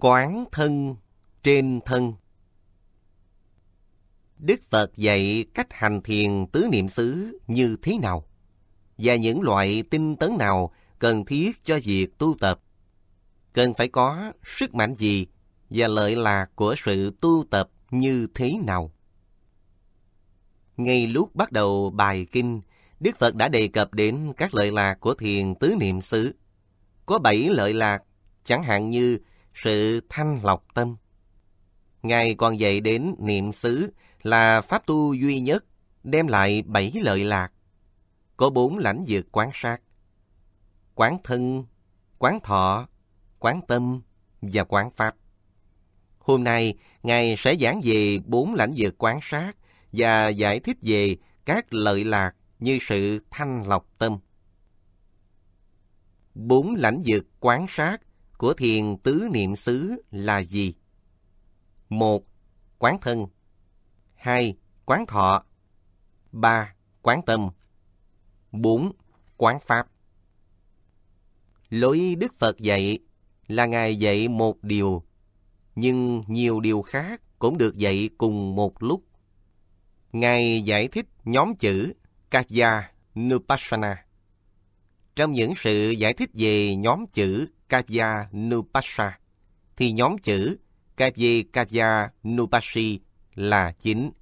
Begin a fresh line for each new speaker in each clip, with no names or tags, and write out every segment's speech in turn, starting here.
Quán thân trên thân Đức Phật dạy cách hành thiền tứ niệm xứ như thế nào và những loại tinh tấn nào cần thiết cho việc tu tập. Cần phải có sức mạnh gì và lợi lạc của sự tu tập như thế nào. Ngay lúc bắt đầu bài kinh, Đức Phật đã đề cập đến các lợi lạc của thiền tứ niệm xứ. Có bảy lợi lạc, chẳng hạn như sự thanh lọc tâm. Ngài còn dạy đến niệm xứ là pháp tu duy nhất, đem lại bảy lợi lạc. Có bốn lãnh dược quán sát, quán thân, quán thọ, quán tâm và quán pháp. Hôm nay, Ngài sẽ giảng về bốn lãnh dược quán sát và giải thích về các lợi lạc như sự thanh lọc tâm. Bốn lãnh dược quán sát của thiền tứ niệm xứ là gì? một Quán thân 2. Quán thọ 3. Quán tâm 4. Quán pháp Lối Đức Phật dạy là Ngài dạy một điều, nhưng nhiều điều khác cũng được dạy cùng một lúc. Ngài giải thích nhóm chữ Kaya Nupassana. Trong những sự giải thích về nhóm chữ Kaya Nupasa, thì nhóm chữ kavya Kaya Nupasi là chính.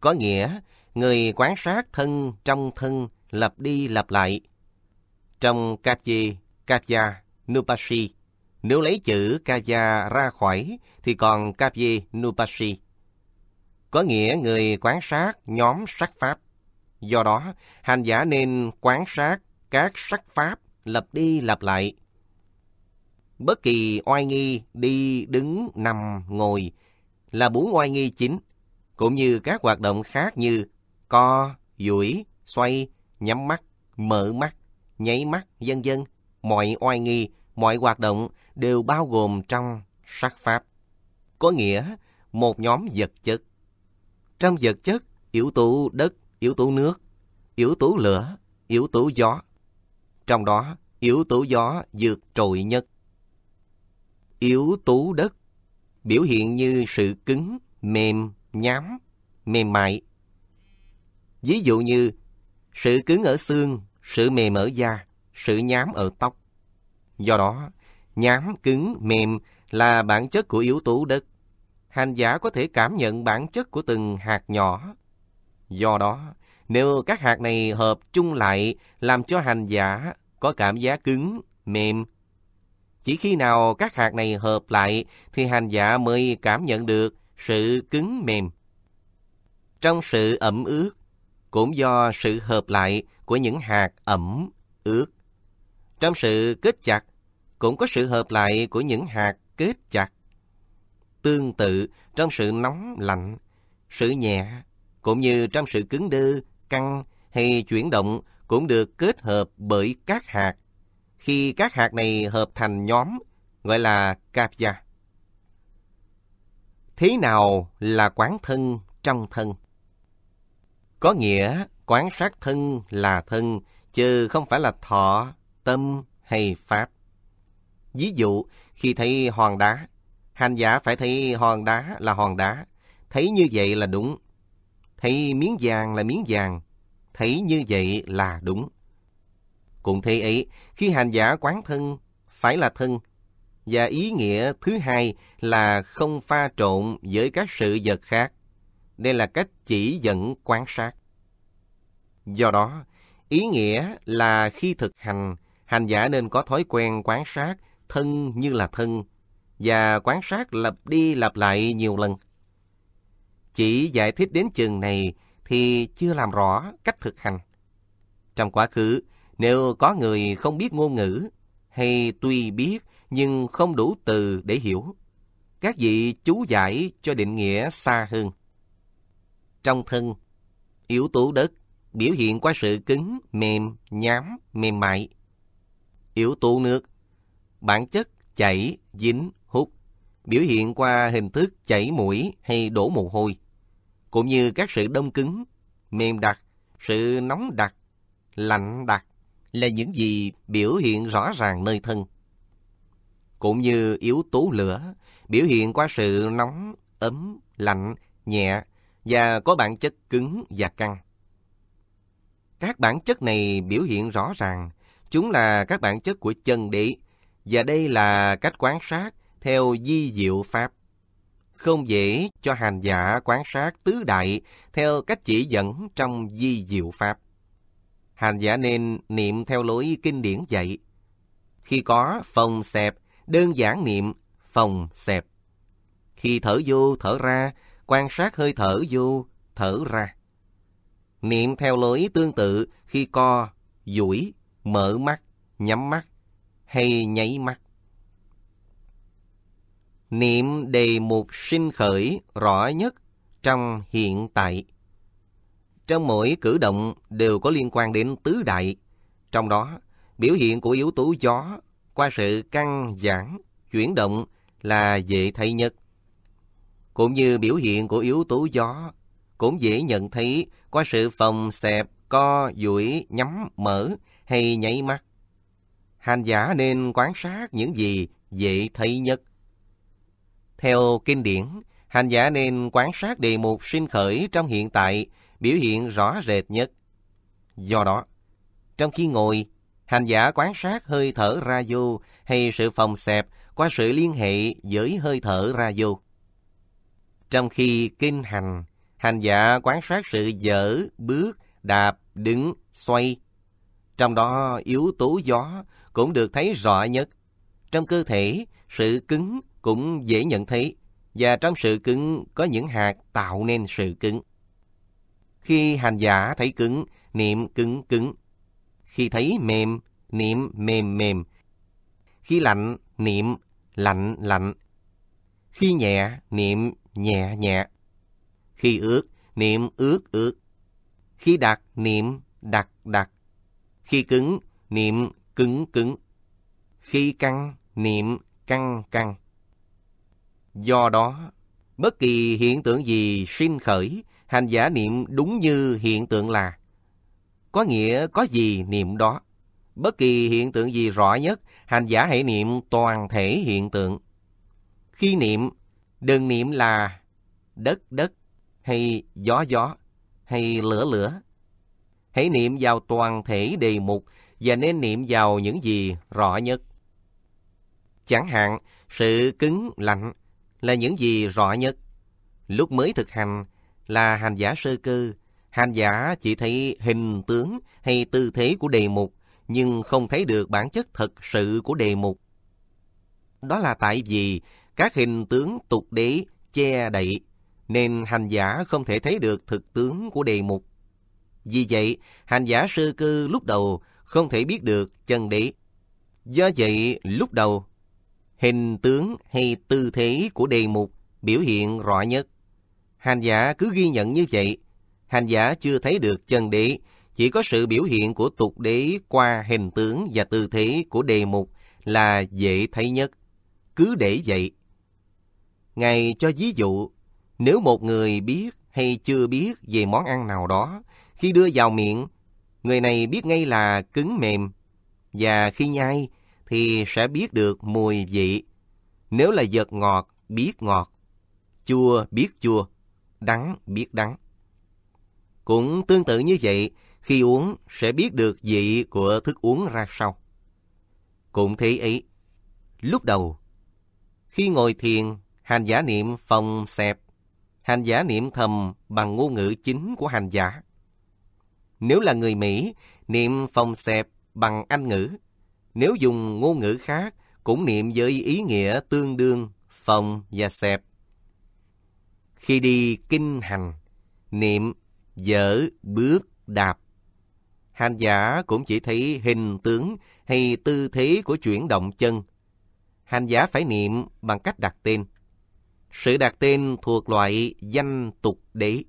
Có nghĩa, người quan sát thân trong thân lặp đi lặp lại. Trong kavya Kaya Nupasi, nếu lấy chữ Kaya ra khỏi thì còn kavya Nupasi. Có nghĩa người quan sát nhóm sắc pháp. Do đó, hành giả nên quan sát các sắc pháp lập đi lập lại Bất kỳ oai nghi đi, đứng, nằm, ngồi là bốn oai nghi chính, cũng như các hoạt động khác như co, duỗi, xoay, nhắm mắt, mở mắt, nháy mắt, vân vân. Mọi oai nghi, mọi hoạt động đều bao gồm trong sắc pháp. Có nghĩa một nhóm vật chất. Trong vật chất, yếu tố đất, yếu tố nước, yếu tố lửa, yếu tố gió. Trong đó, yếu tố gió vượt trội nhất yếu tố đất, biểu hiện như sự cứng, mềm, nhám, mềm mại. Ví dụ như sự cứng ở xương, sự mềm ở da, sự nhám ở tóc. Do đó, nhám, cứng, mềm là bản chất của yếu tố đất. Hành giả có thể cảm nhận bản chất của từng hạt nhỏ. Do đó, nếu các hạt này hợp chung lại làm cho hành giả có cảm giác cứng, mềm, chỉ khi nào các hạt này hợp lại thì hành giả mới cảm nhận được sự cứng mềm. Trong sự ẩm ướt, cũng do sự hợp lại của những hạt ẩm, ướt. Trong sự kết chặt, cũng có sự hợp lại của những hạt kết chặt. Tương tự trong sự nóng lạnh, sự nhẹ, cũng như trong sự cứng đơ, căng hay chuyển động cũng được kết hợp bởi các hạt khi các hạt này hợp thành nhóm, gọi là kapya. Thế nào là quán thân trong thân? Có nghĩa quán sát thân là thân, chứ không phải là thọ, tâm hay pháp. Ví dụ, khi thấy hòn đá, hành giả phải thấy hòn đá là hòn đá, thấy như vậy là đúng. Thấy miếng vàng là miếng vàng, thấy như vậy là đúng. Cũng thế ấy, khi hành giả quán thân phải là thân, và ý nghĩa thứ hai là không pha trộn với các sự vật khác. Đây là cách chỉ dẫn quán sát. Do đó, ý nghĩa là khi thực hành, hành giả nên có thói quen quán sát thân như là thân và quán sát lặp đi lặp lại nhiều lần. Chỉ giải thích đến chừng này thì chưa làm rõ cách thực hành. Trong quá khứ, nếu có người không biết ngôn ngữ, hay tuy biết nhưng không đủ từ để hiểu, các vị chú giải cho định nghĩa xa hơn. Trong thân, yếu tố đất biểu hiện qua sự cứng, mềm, nhám, mềm mại. Yếu tố nước, bản chất chảy, dính, hút, biểu hiện qua hình thức chảy mũi hay đổ mồ hôi, cũng như các sự đông cứng, mềm đặc, sự nóng đặc, lạnh đặc, là những gì biểu hiện rõ ràng nơi thân. Cũng như yếu tố lửa, biểu hiện qua sự nóng, ấm, lạnh, nhẹ và có bản chất cứng và căng. Các bản chất này biểu hiện rõ ràng, chúng là các bản chất của chân đế, và đây là cách quan sát theo di diệu pháp. Không dễ cho hành giả quan sát tứ đại theo cách chỉ dẫn trong di diệu pháp hành giả nên niệm theo lối kinh điển dạy. Khi có phòng xẹp, đơn giản niệm phòng xẹp. Khi thở vô, thở ra, quan sát hơi thở vô, thở ra. Niệm theo lối tương tự khi co, duỗi, mở mắt, nhắm mắt hay nháy mắt. Niệm đề mục sinh khởi rõ nhất trong hiện tại. Trong mỗi cử động đều có liên quan đến tứ đại. Trong đó, biểu hiện của yếu tố gió qua sự căng giãn, chuyển động là dễ thấy nhất. Cũng như biểu hiện của yếu tố gió cũng dễ nhận thấy qua sự phòng xẹp, co, duỗi, nhắm, mở hay nháy mắt. Hành giả nên quan sát những gì dễ thấy nhất. Theo kinh điển, hành giả nên quan sát đề mục sinh khởi trong hiện tại biểu hiện rõ rệt nhất. Do đó, trong khi ngồi, hành giả quan sát hơi thở ra vô hay sự phòng xẹp qua sự liên hệ với hơi thở ra vô. Trong khi kinh hành, hành giả quan sát sự dở, bước, đạp, đứng, xoay. Trong đó yếu tố gió cũng được thấy rõ nhất. Trong cơ thể, sự cứng cũng dễ nhận thấy và trong sự cứng có những hạt tạo nên sự cứng. Khi hành giả thấy cứng, niệm cứng cứng. Khi thấy mềm, niệm mềm mềm. Khi lạnh, niệm lạnh lạnh. Khi nhẹ, niệm nhẹ nhẹ. Khi ướt, niệm ướt ướt. Khi đặc, niệm đặc đặc. Khi cứng, niệm cứng cứng. Khi căng, niệm căng căng. Do đó, bất kỳ hiện tượng gì sinh khởi hành giả niệm đúng như hiện tượng là. Có nghĩa có gì niệm đó. Bất kỳ hiện tượng gì rõ nhất, hành giả hãy niệm toàn thể hiện tượng. Khi niệm, đừng niệm là đất đất hay gió gió hay lửa lửa. Hãy niệm vào toàn thể đề mục và nên niệm vào những gì rõ nhất. Chẳng hạn, sự cứng, lạnh là những gì rõ nhất. Lúc mới thực hành, là hành giả sơ cư, hành giả chỉ thấy hình tướng hay tư thế của đề mục, nhưng không thấy được bản chất thật sự của đề mục. Đó là tại vì các hình tướng tục đế che đậy, nên hành giả không thể thấy được thực tướng của đề mục. Vì vậy, hành giả sơ cư lúc đầu không thể biết được chân đế. Do vậy, lúc đầu, hình tướng hay tư thế của đề mục biểu hiện rõ nhất. Hành giả cứ ghi nhận như vậy. Hành giả chưa thấy được chân đế, chỉ có sự biểu hiện của tục đế qua hình tướng và tư thế của đề mục là dễ thấy nhất. Cứ để vậy. Ngài cho ví dụ, nếu một người biết hay chưa biết về món ăn nào đó, khi đưa vào miệng, người này biết ngay là cứng mềm, và khi nhai thì sẽ biết được mùi vị. Nếu là vật ngọt, biết ngọt, chua, biết chua, đắng biết đắng. Cũng tương tự như vậy, khi uống sẽ biết được vị của thức uống ra sao. Cũng thế ấy, lúc đầu, khi ngồi thiền, hành giả niệm phòng xẹp, hành giả niệm thầm bằng ngôn ngữ chính của hành giả. Nếu là người Mỹ, niệm phòng xẹp bằng Anh ngữ. Nếu dùng ngôn ngữ khác, cũng niệm với ý nghĩa tương đương phòng và xẹp khi đi kinh hành, niệm, dở, bước, đạp, hành giả cũng chỉ thấy hình tướng hay tư thế của chuyển động chân. Hành giả phải niệm bằng cách đặt tên. Sự đặt tên thuộc loại danh tục đế,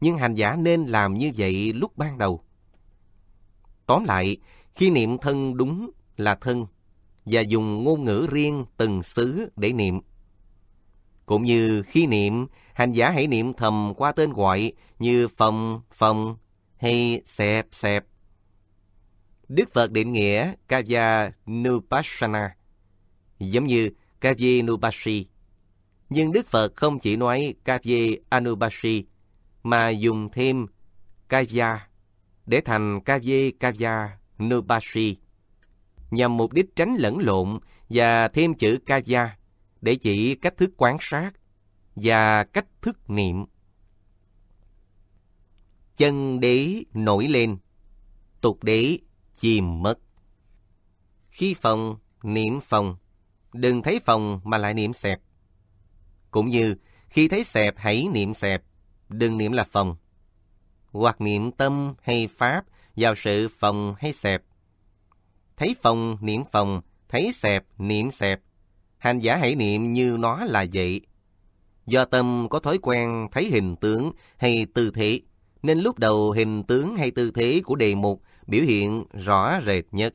nhưng hành giả nên làm như vậy lúc ban đầu. Tóm lại, khi niệm thân đúng là thân và dùng ngôn ngữ riêng từng xứ để niệm. Cũng như khi niệm hành giả hãy niệm thầm qua tên gọi như phòng, phòng hay xẹp, xẹp. Đức Phật định nghĩa Kavya Nupassana giống như Kavya Nupashi. Nhưng Đức Phật không chỉ nói Kavya Anupashi mà dùng thêm Kavya để thành Kavya Kavya Nupashi nhằm mục đích tránh lẫn lộn và thêm chữ Kavya để chỉ cách thức quan sát và cách thức niệm. Chân đế nổi lên, tục đế chìm mất. Khi phòng, niệm phòng, đừng thấy phòng mà lại niệm xẹp. Cũng như khi thấy xẹp hãy niệm xẹp, đừng niệm là phòng. Hoặc niệm tâm hay pháp vào sự phòng hay xẹp. Thấy phòng niệm phòng, thấy xẹp niệm xẹp. Hành giả hãy niệm như nó là vậy, Do tâm có thói quen thấy hình tướng hay tư thế, nên lúc đầu hình tướng hay tư thế của đề mục biểu hiện rõ rệt nhất.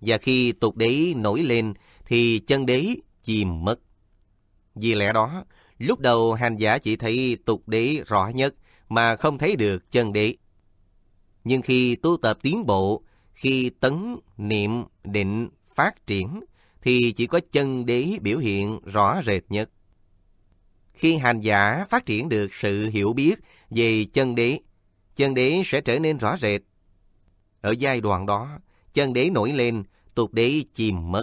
Và khi tục đế nổi lên thì chân đế chìm mất. Vì lẽ đó, lúc đầu hành giả chỉ thấy tục đế rõ nhất mà không thấy được chân đế. Nhưng khi tu tập tiến bộ, khi tấn, niệm, định, phát triển, thì chỉ có chân đế biểu hiện rõ rệt nhất. Khi hành giả phát triển được sự hiểu biết về chân đế, chân đế sẽ trở nên rõ rệt. Ở giai đoạn đó, chân đế nổi lên, tục đế chìm mất.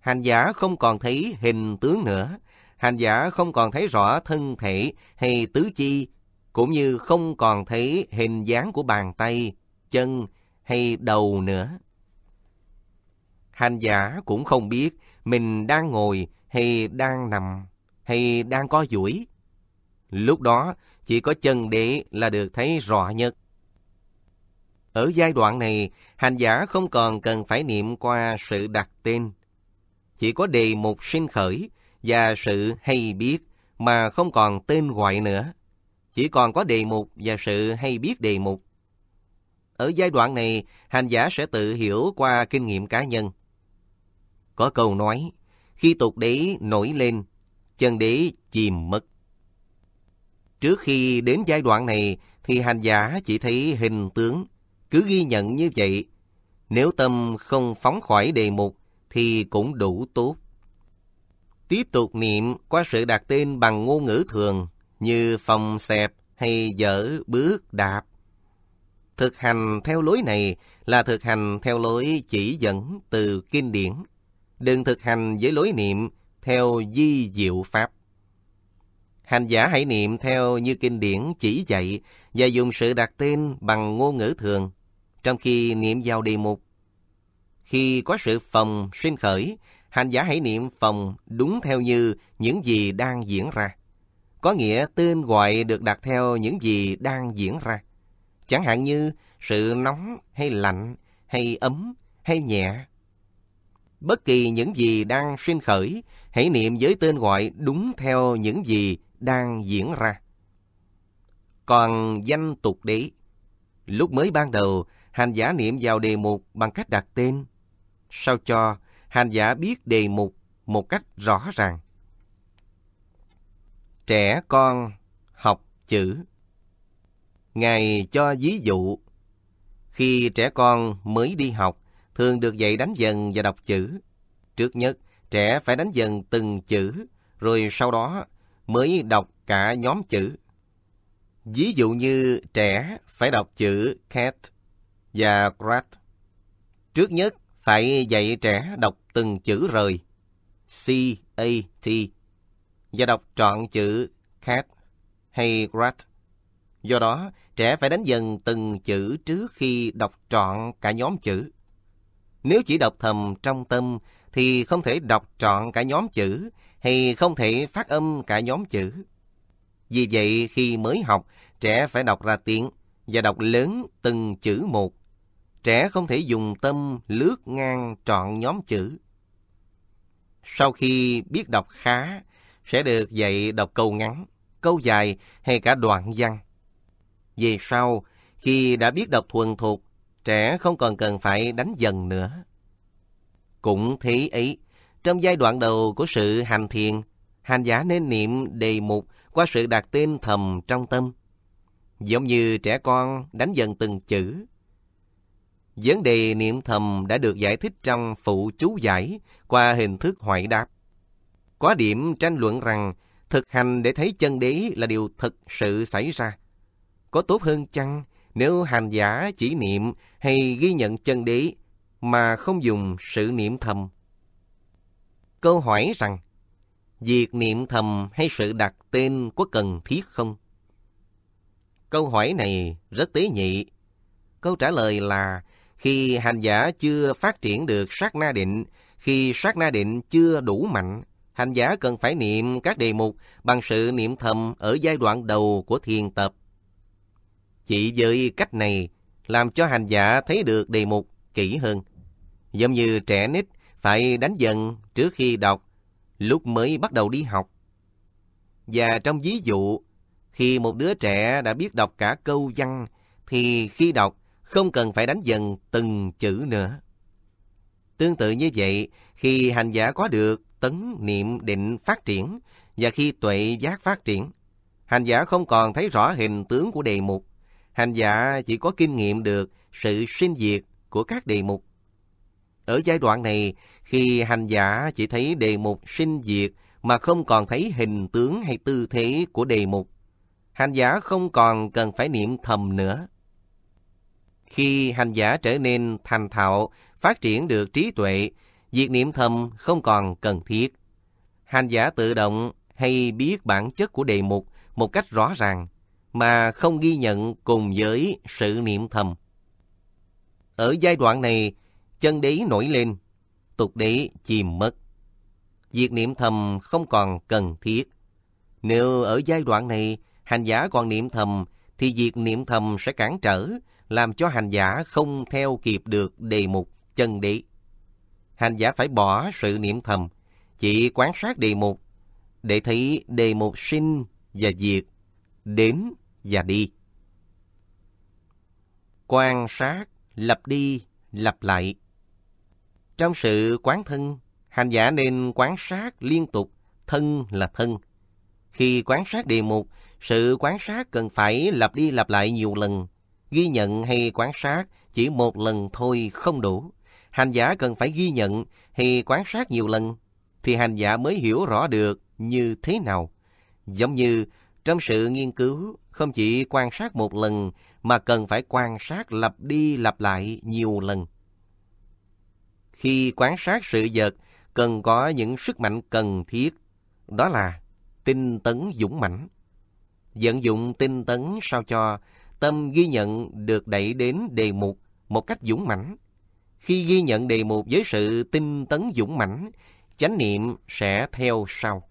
Hành giả không còn thấy hình tướng nữa, hành giả không còn thấy rõ thân thể hay tứ chi, cũng như không còn thấy hình dáng của bàn tay, chân hay đầu nữa. Hành giả cũng không biết mình đang ngồi hay đang nằm hay đang có duỗi. Lúc đó, chỉ có chân đế là được thấy rõ nhất. Ở giai đoạn này, hành giả không còn cần phải niệm qua sự đặt tên. Chỉ có đề mục sinh khởi và sự hay biết mà không còn tên gọi nữa. Chỉ còn có đề mục và sự hay biết đề mục. Ở giai đoạn này, hành giả sẽ tự hiểu qua kinh nghiệm cá nhân. Có câu nói, khi tục đế nổi lên chân đế chìm mất. Trước khi đến giai đoạn này thì hành giả chỉ thấy hình tướng, cứ ghi nhận như vậy. Nếu tâm không phóng khỏi đề mục thì cũng đủ tốt. Tiếp tục niệm qua sự đặt tên bằng ngôn ngữ thường như phòng xẹp hay dở bước đạp. Thực hành theo lối này là thực hành theo lối chỉ dẫn từ kinh điển. Đừng thực hành với lối niệm theo di diệu pháp. Hành giả hãy niệm theo như kinh điển chỉ dạy và dùng sự đặt tên bằng ngôn ngữ thường, trong khi niệm vào đề mục. Khi có sự phòng sinh khởi, hành giả hãy niệm phòng đúng theo như những gì đang diễn ra. Có nghĩa tên gọi được đặt theo những gì đang diễn ra. Chẳng hạn như sự nóng hay lạnh hay ấm hay nhẹ. Bất kỳ những gì đang sinh khởi hãy niệm với tên gọi đúng theo những gì đang diễn ra. Còn danh tục đế, lúc mới ban đầu, hành giả niệm vào đề mục bằng cách đặt tên, sao cho hành giả biết đề mục một cách rõ ràng. Trẻ con học chữ Ngài cho ví dụ, khi trẻ con mới đi học, thường được dạy đánh dần và đọc chữ. Trước nhất, Trẻ phải đánh dần từng chữ, rồi sau đó mới đọc cả nhóm chữ. Ví dụ như trẻ phải đọc chữ cat và rat. Trước nhất phải dạy trẻ đọc từng chữ rời C-A-T và đọc trọn chữ cat hay rat. Do đó, trẻ phải đánh dần từng chữ trước khi đọc trọn cả nhóm chữ. Nếu chỉ đọc thầm trong tâm thì không thể đọc trọn cả nhóm chữ hay không thể phát âm cả nhóm chữ. Vì vậy, khi mới học, trẻ phải đọc ra tiếng và đọc lớn từng chữ một. Trẻ không thể dùng tâm lướt ngang trọn nhóm chữ. Sau khi biết đọc khá, sẽ được dạy đọc câu ngắn, câu dài hay cả đoạn văn. Về sau, khi đã biết đọc thuần thục, trẻ không còn cần phải đánh dần nữa cũng thế ấy. Trong giai đoạn đầu của sự hành thiền, hành giả nên niệm đề mục qua sự đặt tên thầm trong tâm. Giống như trẻ con đánh dần từng chữ. Vấn đề niệm thầm đã được giải thích trong phụ chú giải qua hình thức hỏi đáp. Có điểm tranh luận rằng thực hành để thấy chân đế là điều thực sự xảy ra. Có tốt hơn chăng nếu hành giả chỉ niệm hay ghi nhận chân đế mà không dùng sự niệm thầm. Câu hỏi rằng, việc niệm thầm hay sự đặt tên có cần thiết không? Câu hỏi này rất tế nhị. Câu trả lời là khi hành giả chưa phát triển được sát na định, khi sát na định chưa đủ mạnh, hành giả cần phải niệm các đề mục bằng sự niệm thầm ở giai đoạn đầu của thiền tập. Chỉ với cách này, làm cho hành giả thấy được đề mục kỹ hơn. Giống như trẻ nít phải đánh dần trước khi đọc, lúc mới bắt đầu đi học. Và trong ví dụ, khi một đứa trẻ đã biết đọc cả câu văn, thì khi đọc không cần phải đánh dần từng chữ nữa. Tương tự như vậy, khi hành giả có được tấn niệm định phát triển và khi tuệ giác phát triển, hành giả không còn thấy rõ hình tướng của đề mục, hành giả chỉ có kinh nghiệm được sự sinh diệt của các đề mục ở giai đoạn này, khi hành giả chỉ thấy đề mục sinh diệt mà không còn thấy hình tướng hay tư thế của đề mục, hành giả không còn cần phải niệm thầm nữa. Khi hành giả trở nên thành thạo, phát triển được trí tuệ, việc niệm thầm không còn cần thiết. Hành giả tự động hay biết bản chất của đề mục một cách rõ ràng mà không ghi nhận cùng với sự niệm thầm. Ở giai đoạn này, chân đế nổi lên, tục đế chìm mất. Việc niệm thầm không còn cần thiết. Nếu ở giai đoạn này hành giả còn niệm thầm thì việc niệm thầm sẽ cản trở, làm cho hành giả không theo kịp được đề mục chân đế. Hành giả phải bỏ sự niệm thầm, chỉ quan sát đề mục để thấy đề mục sinh và diệt, đến và đi. Quan sát, lập đi, lập lại. Trong sự quán thân, hành giả nên quán sát liên tục, thân là thân. Khi quán sát đề mục, sự quán sát cần phải lặp đi lặp lại nhiều lần. Ghi nhận hay quán sát chỉ một lần thôi không đủ. Hành giả cần phải ghi nhận hay quán sát nhiều lần, thì hành giả mới hiểu rõ được như thế nào. Giống như trong sự nghiên cứu, không chỉ quan sát một lần, mà cần phải quan sát lặp đi lặp lại nhiều lần khi quan sát sự vật cần có những sức mạnh cần thiết, đó là tinh tấn dũng mãnh. Vận dụng tinh tấn sao cho tâm ghi nhận được đẩy đến đề mục một cách dũng mãnh. Khi ghi nhận đề mục với sự tinh tấn dũng mãnh, chánh niệm sẽ theo sau.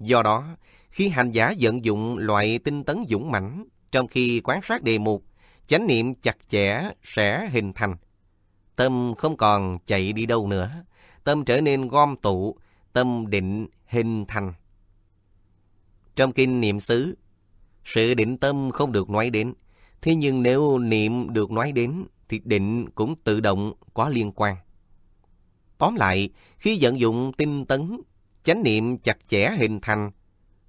Do đó, khi hành giả vận dụng loại tinh tấn dũng mãnh trong khi quan sát đề mục, chánh niệm chặt chẽ sẽ hình thành Tâm không còn chạy đi đâu nữa. Tâm trở nên gom tụ, tâm định hình thành. Trong kinh niệm xứ, sự định tâm không được nói đến. Thế nhưng nếu niệm được nói đến, thì định cũng tự động có liên quan. Tóm lại, khi vận dụng tinh tấn, chánh niệm chặt chẽ hình thành,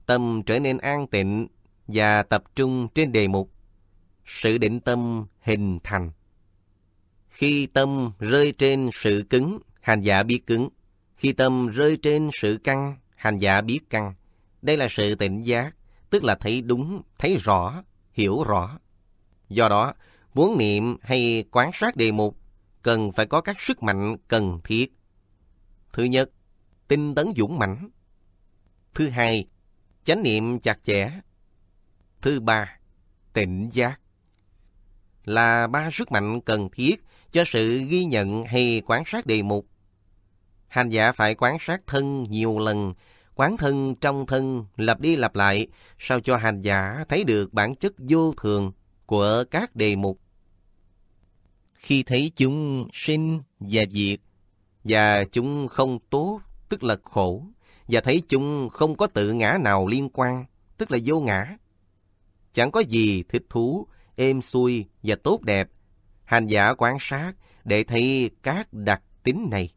tâm trở nên an tịnh và tập trung trên đề mục. Sự định tâm hình thành. Khi tâm rơi trên sự cứng, hành giả biết cứng. Khi tâm rơi trên sự căng, hành giả biết căng. Đây là sự tỉnh giác, tức là thấy đúng, thấy rõ, hiểu rõ. Do đó, muốn niệm hay quán sát đề mục, cần phải có các sức mạnh cần thiết. Thứ nhất, tinh tấn dũng mãnh. Thứ hai, chánh niệm chặt chẽ. Thứ ba, tỉnh giác. Là ba sức mạnh cần thiết cho sự ghi nhận hay quán sát đề mục. Hành giả phải quán sát thân nhiều lần, quán thân trong thân lặp đi lặp lại, sao cho hành giả thấy được bản chất vô thường của các đề mục. Khi thấy chúng sinh và diệt, và chúng không tốt, tức là khổ, và thấy chúng không có tự ngã nào liên quan, tức là vô ngã. Chẳng có gì thích thú, êm xuôi và tốt đẹp Hành giả quan sát để thấy các đặc tính này